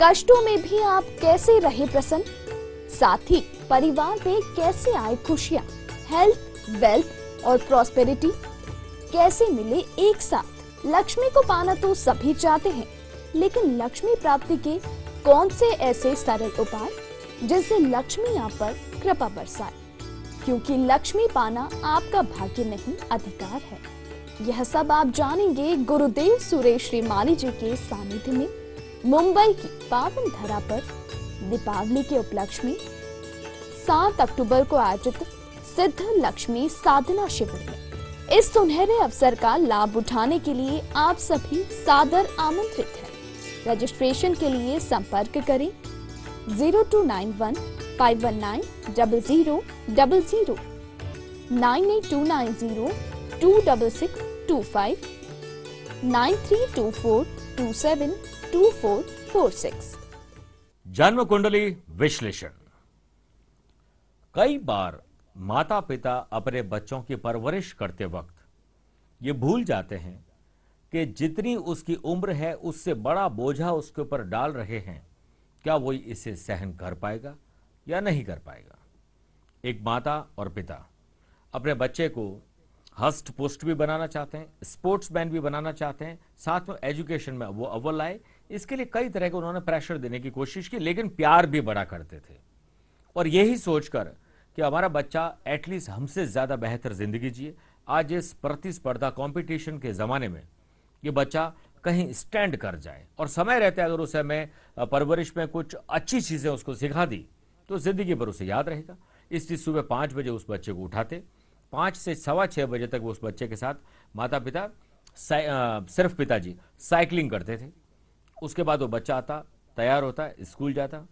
कष्टों में भी आप कैसे रहे प्रसन्न साथ ही परिवार में कैसे आए खुशियाँ हेल्थ वेल्थ और प्रॉस्पेरिटी कैसे मिले एक साथ लक्ष्मी को पाना तो सभी चाहते हैं लेकिन लक्ष्मी प्राप्ति के कौन से ऐसे सरल उपाय जिससे लक्ष्मी आप पर कृपा बरसाए क्योंकि लक्ष्मी पाना आपका भाग्य नहीं अधिकार है यह सब आप जानेंगे गुरुदेव सुरेश माली जी के सानिध्य में मुंबई की पावन धरा पर दीपावली के उपलक्ष्य में 7 अक्टूबर को आयोजित सिद्ध लक्ष्मी साधना शिविर में इस सुनहरे अवसर का लाभ उठाने के लिए आप सभी सादर आमंत्रित हैं। रजिस्ट्रेशन के लिए संपर्क करें zero two nine one five one nine double zero double zero nine eight two nine zero two double six two five nine three two four two seven 2446 जन्म कुंडली विश्लेषण कई बार माता पिता अपने बच्चों की परवरिश करते वक्त ये भूल जाते हैं कि जितनी उसकी उम्र है उससे बड़ा बोझा उसके ऊपर डाल रहे हैं क्या वो इसे सहन कर पाएगा या नहीं कर पाएगा एक माता और पिता अपने बच्चे को हस्ट पुस्ट भी बनाना चाहते हैं स्पोर्ट्समैन भी बनाना चाहते हैं साथ में एजुकेशन में वो अव्वल आए इसके लिए कई तरह के उन्होंने प्रेशर देने की कोशिश की लेकिन प्यार भी बड़ा करते थे और यही सोचकर कि हमारा बच्चा एटलीस्ट हमसे ज़्यादा बेहतर ज़िंदगी जिए आज इस प्रतिस्पर्धा कंपटीशन के ज़माने में ये बच्चा कहीं स्टैंड कर जाए और समय रहते अगर उसे मैं परवरिश में कुछ अच्छी चीज़ें उसको सिखा दी तो ज़िंदगी भर उसे याद रहेगा इसलिए सुबह पाँच बजे उस बच्चे को उठाते पाँच से सवा छः बजे तक वो उस बच्चे के साथ माता पिता सिर्फ पिताजी साइकिलिंग करते थे उसके बाद वो बच्चा आता तैयार होता स्कूल जाता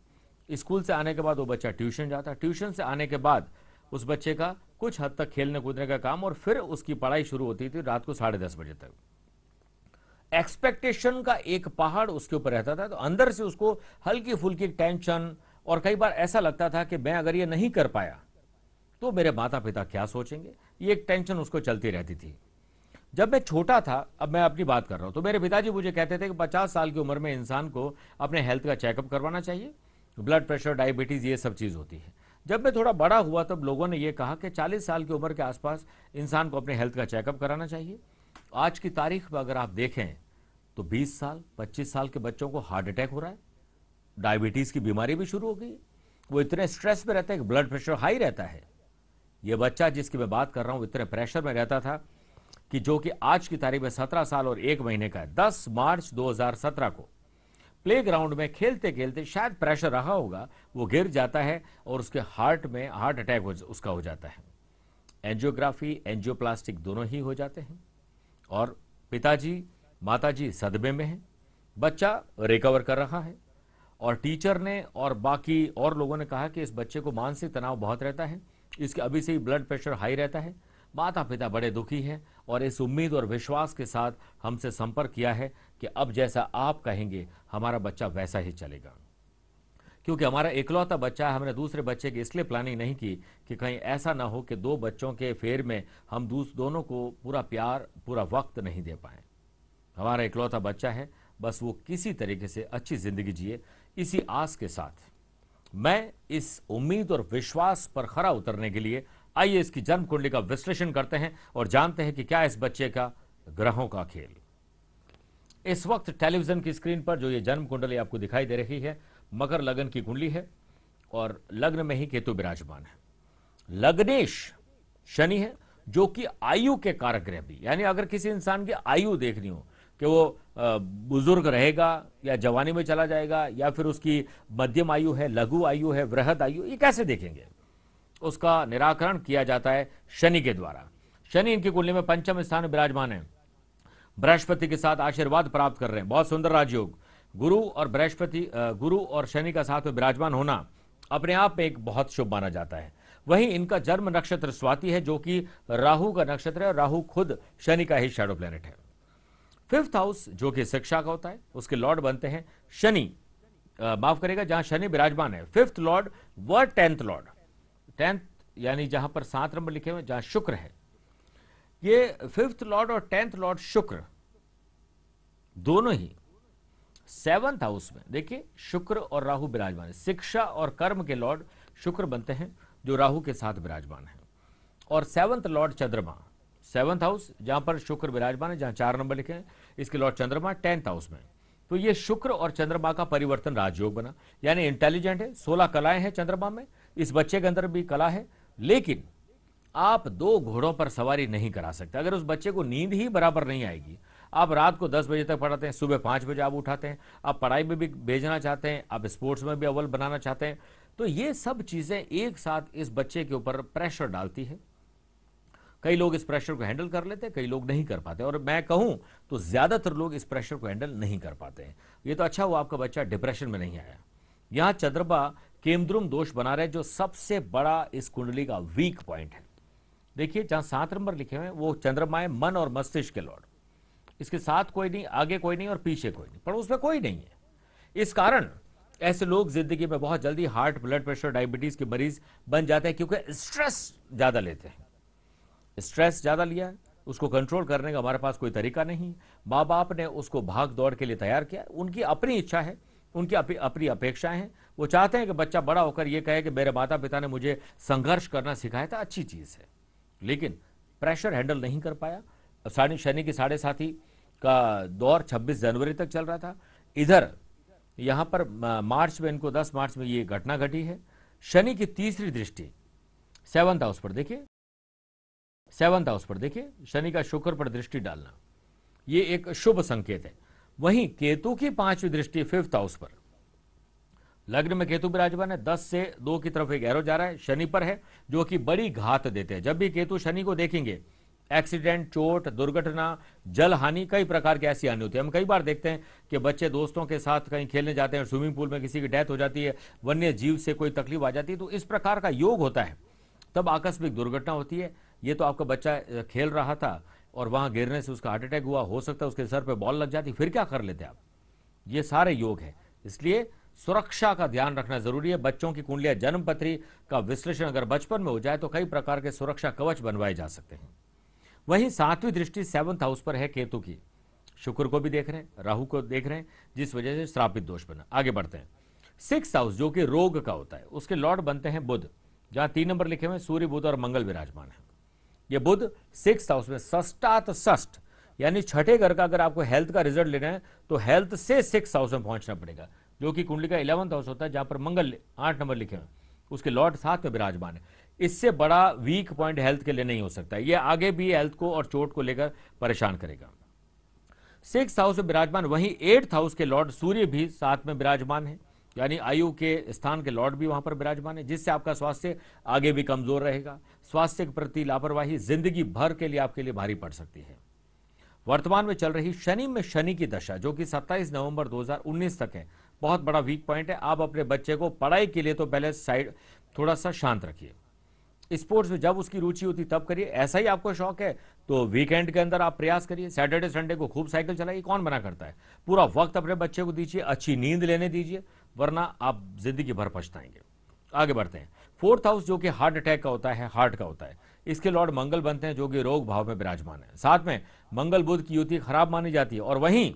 स्कूल से आने के बाद वो बच्चा ट्यूशन जाता ट्यूशन से आने के बाद उस बच्चे का कुछ हद तक खेलने कूदने का काम और फिर उसकी पढ़ाई शुरू होती थी रात को साढ़े दस बजे तक एक्सपेक्टेशन का एक पहाड़ उसके ऊपर रहता था तो अंदर से उसको हल्की फुल्की टेंशन और कई बार ऐसा लगता था कि मैं अगर ये नहीं कर पाया तो मेरे माता पिता क्या सोचेंगे ये एक टेंशन उसको चलती रहती थी जब मैं छोटा था अब मैं अपनी बात कर रहा हूँ तो मेरे पिताजी मुझे कहते थे कि पचास साल की उम्र में इंसान को अपने हेल्थ का चेकअप करवाना चाहिए ब्लड प्रेशर डायबिटीज़ ये सब चीज़ होती है जब मैं थोड़ा बड़ा हुआ तब लोगों ने यह कहा कि 40 साल की उम्र के आसपास इंसान को अपने हेल्थ का चेकअप कराना चाहिए आज की तारीख में अगर आप देखें तो 20 साल 25 साल के बच्चों को हार्ट अटैक हो रहा है डायबिटीज़ की बीमारी भी शुरू हो गई वो इतने स्ट्रेस में रहते हैं कि ब्लड प्रेशर हाई रहता है ये बच्चा जिसकी मैं बात कर रहा हूँ इतने प्रेशर में रहता था कि जो कि आज की तारीख में सत्रह साल और एक महीने का है दस मार्च 2017 को प्लेग्राउंड में खेलते खेलते शायद प्रेशर रहा होगा वो गिर जाता है और उसके हार्ट में हार्ट अटैक हो, उसका हो जाता है एंजियोग्राफी एंजियोप्लास्टिक दोनों ही हो जाते हैं और पिताजी माताजी सदमे में हैं बच्चा रिकवर कर रहा है और टीचर ने और बाकी और लोगों ने कहा कि इस बच्चे को मानसिक तनाव बहुत रहता है इसके अभी से ही ब्लड प्रेशर हाई रहता है माता पिता बड़े दुखी हैं और इस उम्मीद और विश्वास के साथ हमसे संपर्क किया है कि अब जैसा आप कहेंगे हमारा बच्चा वैसा ही चलेगा क्योंकि हमारा इकलौता बच्चा है हमने दूसरे बच्चे की इसलिए प्लानिंग नहीं की कि कहीं ऐसा ना हो कि दो बच्चों के फेर में हम दूस दोनों को पूरा प्यार पूरा वक्त नहीं दे पाए हमारा इकलौता बच्चा है बस वो किसी तरीके से अच्छी जिंदगी जिए इसी आस के साथ मैं इस उम्मीद और विश्वास पर खरा उतरने के लिए आइए इसकी जन्म कुंडली का विश्लेषण करते हैं और जानते हैं कि क्या इस बच्चे का ग्रहों का खेल इस वक्त टेलीविजन की स्क्रीन पर जो ये जन्म कुंडली आपको दिखाई दे रही है मकर लगन की कुंडली है और लग्न में ही केतु विराजमान है लग्नेश शनि है जो कि आयु के कारक ग्रह भी यानी अगर किसी इंसान की आयु देखनी हो कि वो बुजुर्ग रहेगा या जवानी में चला जाएगा या फिर उसकी मध्यम आयु है लघु आयु है वृहद आयु ये कैसे देखेंगे उसका निराकरण किया जाता है शनि के द्वारा शनि इनकी कुंडली में पंचम स्थान विराजमान है बृहस्पति के साथ आशीर्वाद प्राप्त कर रहे हैं बहुत सुंदर राजयोग गुरु और बृहस्पति गुरु और शनि का साथ में विराजमान होना अपने आप में एक बहुत शुभ माना जाता है वहीं इनका जन्म नक्षत्र स्वाति है जो कि राहु का नक्षत्र है और राहु खुद शनि का ही शेडो प्लेनेट है फिफ्थ हाउस जो कि शिक्षा का होता है उसके लॉर्ड बनते हैं शनि माफ करेगा जहां शनि विराजमान है फिफ्थ लॉर्ड व टेंथ लॉर्ड टेंथ यानी जहां पर सात नंबर लिखे हुए जहां शुक्र है ये फिफ्थ लॉर्ड और टेंथ लॉर्ड शुक्र दोनों ही सेवंथ हाउस में देखिए शुक्र और राहु विराजमान है शिक्षा और कर्म के लॉर्ड शुक्र बनते हैं जो राहु के साथ विराजमान है और seventh lord Chandrama seventh house जहां पर शुक्र विराजमान है जहां चार नंबर लिखे हैं इसके लॉर्ड चंद्रमा टेंथ हाउस में तो ये शुक्र और चंद्रमा का परिवर्तन राजयोग बना यानी इंटेलिजेंट है सोलह कलाएं हैं चंद्रमा में इस बच्चे के अंदर भी कला है लेकिन आप दो घोड़ों पर सवारी नहीं करा सकते अगर उस बच्चे को नींद ही बराबर नहीं आएगी आप रात को 10 बजे तक पढ़ाते हैं सुबह 5 बजे आप उठाते हैं आप पढ़ाई में भी भेजना चाहते हैं आप स्पोर्ट्स में भी अव्वल बनाना चाहते हैं तो ये सब चीज़ें एक साथ इस बच्चे के ऊपर प्रेशर डालती है कई लोग इस प्रेशर को हैंडल कर लेते हैं कई लोग नहीं कर पाते और मैं कहूँ तो ज़्यादातर लोग इस प्रेशर को हैंडल नहीं कर पाते हैं ये तो अच्छा हुआ आपका बच्चा डिप्रेशन में नहीं आया यहाँ चंद्रबा केमद्रुम दोष बना रहे जो सबसे बड़ा इस कुंडली का वीक पॉइंट है देखिए जहां सात नंबर लिखे हुए वो चंद्रमा है मन और मस्तिष्क के लॉर्ड इसके साथ कोई नहीं आगे कोई नहीं और पीछे कोई नहीं पड़ोस में कोई नहीं है इस कारण ऐसे लोग जिंदगी में बहुत जल्दी हार्ट ब्लड प्रेशर डायबिटीज के मरीज बन जाते हैं क्योंकि स्ट्रेस ज्यादा लेते हैं स्ट्रेस ज्यादा लिया उसको कंट्रोल करने का हमारे पास कोई तरीका नहीं माँ बाप ने उसको भाग दौड़ के लिए तैयार किया उनकी अपनी इच्छा है उनकी अपनी अपेक्षाएं हैं वो चाहते हैं कि बच्चा बड़ा होकर ये कहे कि मेरे माता पिता ने मुझे संघर्ष करना सिखाया था अच्छी चीज़ है लेकिन प्रेशर हैंडल नहीं कर पाया साढ़े शनि की साढ़े साथी का दौर 26 जनवरी तक चल रहा था इधर यहाँ पर मार्च में इनको 10 मार्च में ये घटना घटी है शनि की तीसरी दृष्टि सेवंथ हाउस पर देखिए सेवंथ हाउस पर देखिए शनि का शुक्र पर दृष्टि डालना ये एक शुभ संकेत है वहीं केतु की पांचवी दृष्टि फिफ्थ हाउस पर लग्न में केतु विराजमान है दस से दो की तरफ एक एरो जा रहा है शनि पर है जो कि बड़ी घात देते हैं जब भी केतु शनि को देखेंगे एक्सीडेंट चोट दुर्घटना जल हानि कई प्रकार की ऐसी हानि होती है हम कई बार देखते हैं कि बच्चे दोस्तों के साथ कहीं खेलने जाते हैं स्विमिंग पूल में किसी की डेथ हो जाती है वन्य जीव से कोई तकलीफ आ जाती है तो इस प्रकार का योग होता है तब आकस्मिक दुर्घटना होती है ये तो आपका बच्चा खेल रहा था और वहां गिरने से उसका हार्ट अटैक हुआ हो सकता है उसके सर पर बॉल लग जाती फिर क्या कर लेते आप ये सारे योग है इसलिए सुरक्षा का ध्यान रखना जरूरी है बच्चों की कुंडलियां जन्मपत्री का विश्लेषण अगर बचपन में हो जाए तो कई प्रकार के सुरक्षा कवच बनवाए जा सकते हैं वहीं सातवीं दृष्टि सेवंथ हाउस पर है केतु की शुक्र को भी देख रहे हैं राहु को देख रहे हैं जिस वजह से श्रापित दोष बना आगे बढ़ते हैं सिक्स हाउस जो कि रोग का होता है उसके लॉर्ड बनते हैं बुध जहां तीन नंबर लिखे हुए सूर्य बुद्ध और मंगल विराजमान है ये बुद्ध सिक्स हाउस में सष्टात षष्ठ यानी छठे घर का अगर आपको हेल्थ का रिजल्ट लेना है तो हेल्थ से सिक्स हाउस में पहुंचना पड़ेगा जो कि कुंडली का इलेवंथ हाउस होता है जहां पर मंगल आठ नंबर लिखे हुए उसके लॉर्ड सात में विराजमान है इससे बड़ा वीक पॉइंट हेल्थ के लिए नहीं हो सकता यह आगे भी हेल्थ को और चोट को लेकर परेशान करेगा सिक्स हाउस में विराजमान वहीं एट हाउस के लॉर्ड सूर्य भी साथ में विराजमान है यानी आयु के स्थान के लॉर्ड भी वहां पर विराजमान है जिससे आपका स्वास्थ्य आगे भी कमजोर रहेगा स्वास्थ्य के प्रति लापरवाही जिंदगी भर के लिए आपके लिए भारी पड़ सकती है वर्तमान में चल रही शनि में शनि की दशा जो कि 27 नवंबर 2019 तक है बहुत बड़ा वीक पॉइंट है आप अपने बच्चे को पढ़ाई के लिए तो पहले साइड थोड़ा सा शांत रखिए स्पोर्ट्स में जब उसकी रुचि होती तब करिए ऐसा ही आपको शौक है तो वीकेंड के अंदर आप प्रयास करिए सैटरडे संडे को खूब साइकिल चलाइए कौन मना करता है पूरा वक्त अपने बच्चे को दीजिए अच्छी नींद लेने दीजिए वरना आप जिंदगी भर पछताएंगे आगे बढ़ते हैं फोर्थ हाउस जो कि हार्ट अटैक का होता है हार्ट का होता है इसके लॉर्ड मंगल बनते हैं जो कि रोग भाव में विराजमान है साथ में मंगल बुद्ध की युति खराब मानी जाती है और वहीं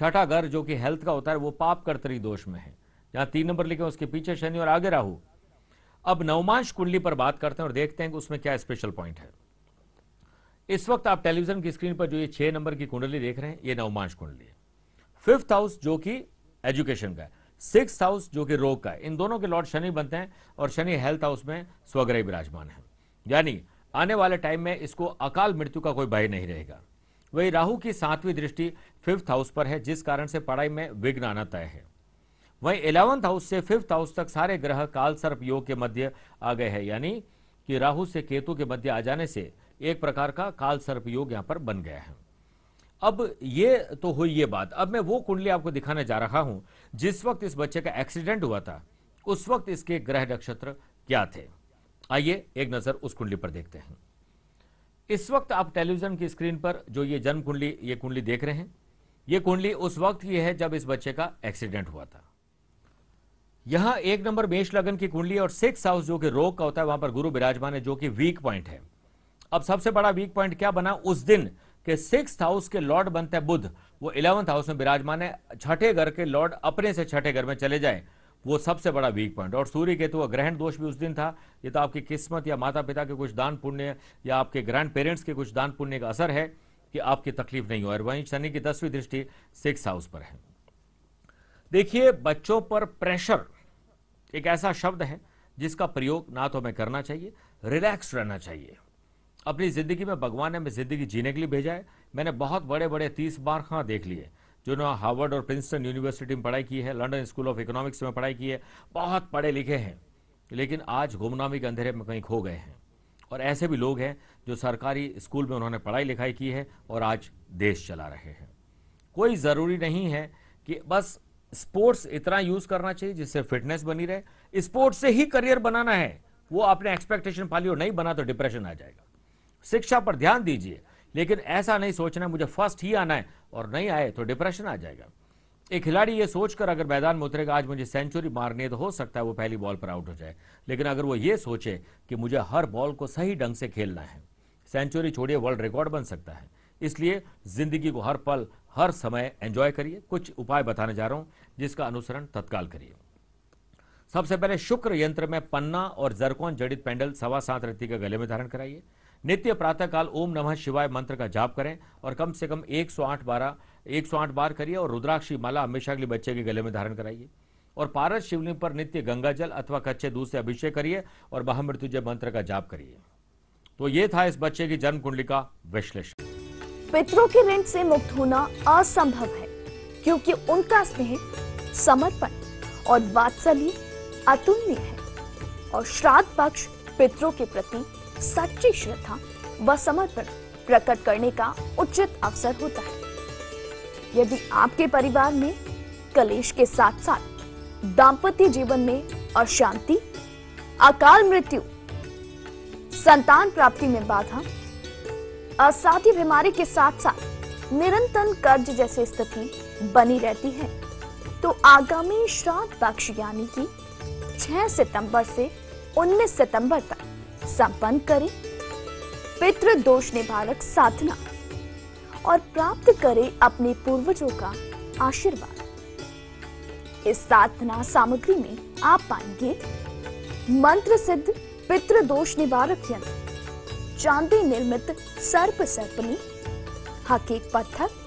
छठा घर जो कि हेल्थ का होता है वो पाप कर्तरी दोष में है जहां तीन नंबर लिखे उसके पीछे शनि और आगे राहु अब नवमांश कुंडली पर बात करते हैं और देखते हैं कि उसमें क्या स्पेशल पॉइंट है इस वक्त आप टेलीविजन की स्क्रीन पर जो ये छह नंबर की कुंडली देख रहे हैं ये नवमांश कुंडली है फिफ्थ हाउस जो कि एजुकेशन का है सिक्स हाउस जो कि रोग का है इन दोनों के लॉर्ड शनि बनते हैं और शनि हेल्थ हाउस में स्वग्रह विराजमान है यानी आने वाले टाइम में इसको अकाल मृत्यु का कोई भय नहीं रहेगा वही राहु की सातवीं दृष्टि फिफ्थ हाउस पर है जिस कारण से पढ़ाई में विघ्न आना तय है वहीं इलेवंथ हाउस से फिफ्थ हाउस तक सारे ग्रह काल सर्प योग के मध्य आ गए हैं यानी कि राहु से केतु के मध्य आ जाने से एक प्रकार का काल सर्प योग यहाँ पर बन गया है अब ये तो हुई ये बात अब मैं वो कुंडली आपको दिखाने जा रहा हूं जिस वक्त इस बच्चे का एक्सीडेंट हुआ था उस वक्त इसके ग्रह नक्षत्र क्या थे आइए एक नजर उस कुंडली पर देखते हैं इस वक्त आप टेलीविजन की स्क्रीन पर जो ये जन्म कुंडली ये कुंडली देख रहे हैं ये कुंडली उस वक्त की है जब इस बच्चे का एक्सीडेंट हुआ था यहां एक नंबर मेष लगन की कुंडली और सिक्स हाउस जो कि रोग का होता है वहां पर गुरु विराजमान है जो कि वीक पॉइंट है अब सबसे बड़ा वीक पॉइंट क्या बना उस दिन कि सिक्स हाउस के लॉर्ड बनते हैं बुद्ध वो इलेवंथ हाउस में विराजमान है छठे घर के लॉर्ड अपने से छठे घर में चले जाए वो सबसे बड़ा वीक पॉइंट और सूर्य केतु का ग्रहण दोष भी उस दिन था ये तो आपकी किस्मत या माता पिता के कुछ दान पुण्य या आपके ग्रैंड पेरेंट्स के कुछ दान पुण्य का असर है कि आपकी तकलीफ नहीं हो और वहीं शनि की दसवीं दृष्टि सिक्स हाउस पर है देखिए बच्चों पर प्रेशर एक ऐसा शब्द है जिसका प्रयोग ना तो हमें करना चाहिए रिलैक्स रहना चाहिए अपनी ज़िंदगी में भगवान ने हमें ज़िंदगी जीने के लिए भेजा है मैंने बहुत बड़े बड़े तीस बार खां देख लिए जिन्होंने हार्वर्ड और प्रिंसटन यूनिवर्सिटी में पढ़ाई की है लंडन स्कूल ऑफ इकोनॉमिक्स में पढ़ाई की है बहुत पढ़े लिखे हैं लेकिन आज गुमनामी के अंधेरे में कहीं खो गए हैं और ऐसे भी लोग हैं जो सरकारी स्कूल में उन्होंने पढ़ाई लिखाई की है और आज देश चला रहे हैं कोई ज़रूरी नहीं है कि बस स्पोर्ट्स इतना यूज़ करना चाहिए जिससे फिटनेस बनी रहे स्पोर्ट्स से ही करियर बनाना है वो आपने एक्सपेक्टेशन पाली और नहीं बना तो डिप्रेशन आ जाएगा शिक्षा पर ध्यान दीजिए लेकिन ऐसा नहीं सोचना मुझे फर्स्ट ही आना है और नहीं आए तो डिप्रेशन आ जाएगा एक खिलाड़ी ये सोचकर अगर मैदान में उतरेगा आज मुझे सेंचुरी मारनी है तो हो सकता है वो पहली बॉल पर आउट हो जाए लेकिन अगर वो ये सोचे कि मुझे हर बॉल को सही ढंग से खेलना है सेंचुरी छोड़िए वर्ल्ड रिकॉर्ड बन सकता है इसलिए जिंदगी को हर पल हर समय एंजॉय करिए कुछ उपाय बताने जा रहा हूं जिसका अनुसरण तत्काल करिए सबसे पहले शुक्र यंत्र में पन्ना और जरकोन जड़ित पेंडल सवा सात रत्ती के गले में धारण कराइए नित्य प्रातःकाल ओम नमः शिवाय मंत्र का जाप करें और कम से कम एक सौ आठ बारह एक सौ आठ बार करिए और रुद्राक्षी माला हमेशा के लिए बच्चे के गले में धारण कराइए और पारस शिवलिंग पर नित्य गंगा जल अथवा कच्चे दूध से अभिषेक करिए और महामृत्युंजय मंत्र का जाप करिए तो ये था इस बच्चे की जन्म कुंडली का विश्लेषण पितरों के ऋण से मुक्त होना असंभव है क्योंकि उनका स्नेह समर्पण और वात्सल्य अतुलनीय है और श्राद्ध पक्ष पितरों के प्रति सच्ची श्रद्धा व समर्पण प्रकट करने का उचित अवसर होता है यदि आपके परिवार में कलेश के साथ साथ दाम्पत्य जीवन में अशांति अकाल मृत्यु संतान प्राप्ति में बाधा असाध्य बीमारी के साथ साथ निरंतर कर्ज जैसी स्थिति बनी रहती है तो आगामी श्राद्ध पक्ष यानी कि 6 सितंबर से 19 सितंबर तक संपन्न करें पितृ दोष निवारक साधना और प्राप्त करें अपने पूर्वजों का आशीर्वाद इस साधना सामग्री में आप पाएंगे मंत्र सिद्ध पितृ दोष निवारक यंत्र चांदी निर्मित सर्प सर्पनी हकीक पत्थर